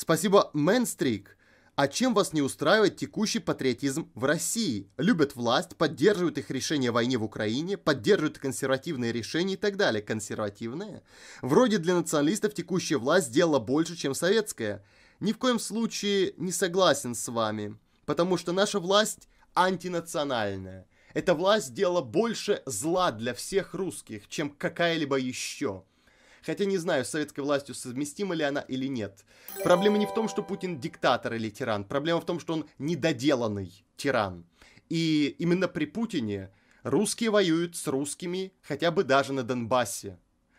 Спасибо, Мэнстрик. А чем вас не устраивает текущий патриотизм в России? Любят власть, поддерживают их решение о войне в Украине, поддерживают консервативные решения и так далее. Консервативные? Вроде для националистов текущая власть сделала больше, чем советская. Ни в коем случае не согласен с вами, потому что наша власть антинациональная. Эта власть сделала больше зла для всех русских, чем какая-либо еще. Хотя не знаю, с советской властью совместима ли она или нет. Проблема не в том, что Путин диктатор или тиран. Проблема в том, что он недоделанный тиран. И именно при Путине русские воюют с русскими хотя бы даже на Донбассе.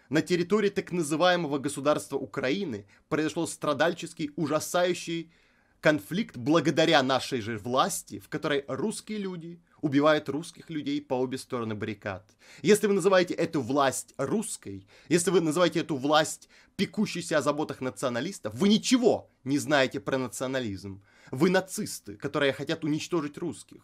На территории так называемого государства Украины произошел страдальческий, ужасающий конфликт благодаря нашей же власти, в которой русские люди убивает русских людей по обе стороны баррикад. Если вы называете эту власть русской, если вы называете эту власть пекущейся о заботах националистов, вы ничего не знаете про национализм. Вы нацисты, которые хотят уничтожить русских.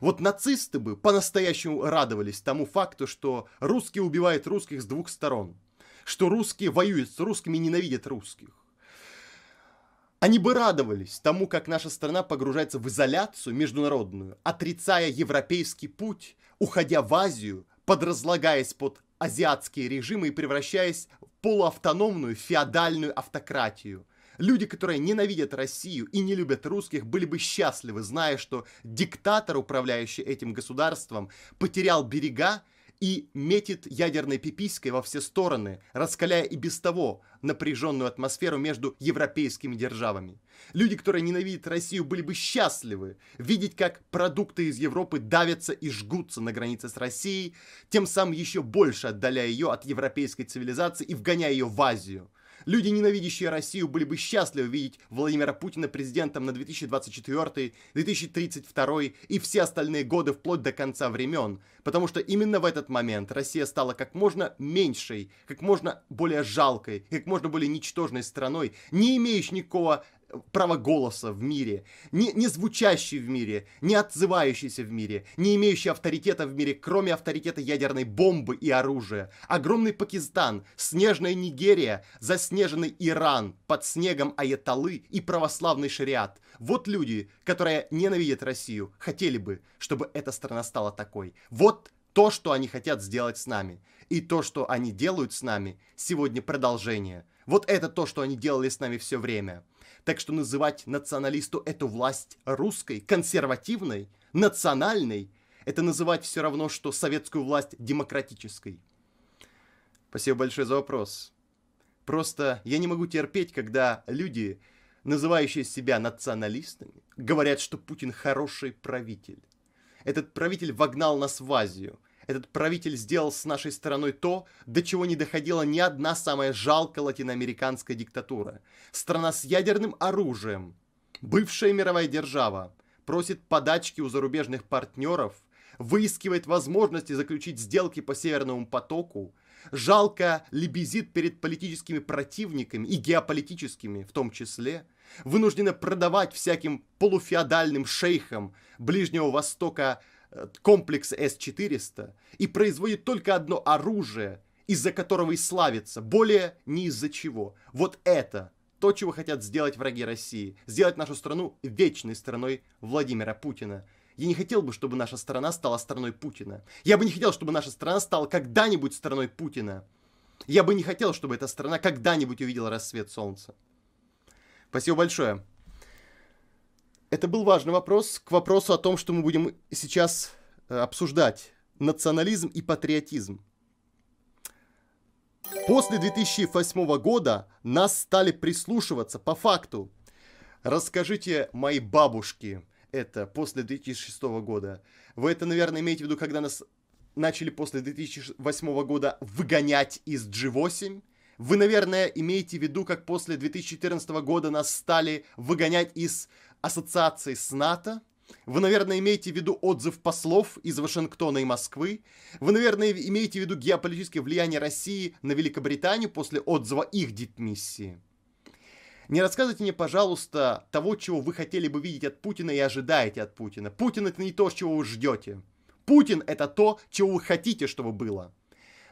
Вот нацисты бы по-настоящему радовались тому факту, что русские убивают русских с двух сторон, что русские воюют с русскими и ненавидят русских. Они бы радовались тому, как наша страна погружается в изоляцию международную, отрицая европейский путь, уходя в Азию, подразлагаясь под азиатские режимы и превращаясь в полуавтономную феодальную автократию. Люди, которые ненавидят Россию и не любят русских, были бы счастливы, зная, что диктатор, управляющий этим государством, потерял берега и метит ядерной пипиской во все стороны, раскаляя и без того напряженную атмосферу между европейскими державами. Люди, которые ненавидят Россию, были бы счастливы видеть, как продукты из Европы давятся и жгутся на границе с Россией, тем самым еще больше отдаляя ее от европейской цивилизации и вгоняя ее в Азию. Люди, ненавидящие Россию, были бы счастливы видеть Владимира Путина президентом на 2024, 2032 и все остальные годы вплоть до конца времен, потому что именно в этот момент Россия стала как можно меньшей, как можно более жалкой, как можно более ничтожной страной, не имеющей никакого права голоса в мире, не, не звучащий в мире, не отзывающийся в мире, не имеющий авторитета в мире, кроме авторитета ядерной бомбы и оружия. Огромный Пакистан, снежная Нигерия, заснеженный Иран, под снегом Аяталы и православный шариат. Вот люди, которые ненавидят Россию, хотели бы, чтобы эта страна стала такой. Вот то, что они хотят сделать с нами. И то, что они делают с нами, сегодня продолжение. Вот это то, что они делали с нами все время. Так что называть националисту эту власть русской, консервативной, национальной, это называть все равно, что советскую власть демократической. Спасибо большое за вопрос. Просто я не могу терпеть, когда люди, называющие себя националистами, говорят, что Путин хороший правитель. Этот правитель вогнал нас в Азию этот правитель сделал с нашей стороной то, до чего не доходила ни одна самая жалкая латиноамериканская диктатура. Страна с ядерным оружием, бывшая мировая держава, просит подачки у зарубежных партнеров, выискивает возможности заключить сделки по Северному потоку, жалко лебезит перед политическими противниками и геополитическими в том числе, вынуждена продавать всяким полуфеодальным шейхам Ближнего Востока комплекс С-400 и производит только одно оружие, из-за которого и славится, более ни из-за чего. Вот это то, чего хотят сделать враги России, сделать нашу страну вечной страной Владимира Путина. Я не хотел бы, чтобы наша страна стала страной Путина. Я бы не хотел, чтобы наша страна стала когда-нибудь страной Путина. Я бы не хотел, чтобы эта страна когда-нибудь увидела рассвет солнца. Спасибо большое. Это был важный вопрос к вопросу о том, что мы будем сейчас э, обсуждать. Национализм и патриотизм. После 2008 года нас стали прислушиваться по факту. Расскажите моей бабушке это после 2006 года. Вы это, наверное, имеете в виду, когда нас начали после 2008 года выгонять из G8. Вы, наверное, имеете в виду, как после 2014 года нас стали выгонять из ассоциации с НАТО, вы, наверное, имеете в виду отзыв послов из Вашингтона и Москвы. Вы, наверное, имеете в виду геополитическое влияние России на Великобританию после отзыва их дипмиссии. Не рассказывайте мне, пожалуйста, того, чего вы хотели бы видеть от Путина и ожидаете от Путина. Путин это не то, чего вы ждете. Путин это то, чего вы хотите, чтобы было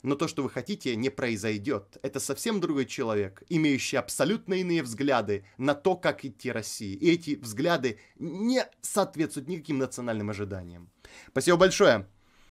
но то, что вы хотите, не произойдет. Это совсем другой человек, имеющий абсолютно иные взгляды на то, как идти России. И эти взгляды не соответствуют никаким национальным ожиданиям. Спасибо большое.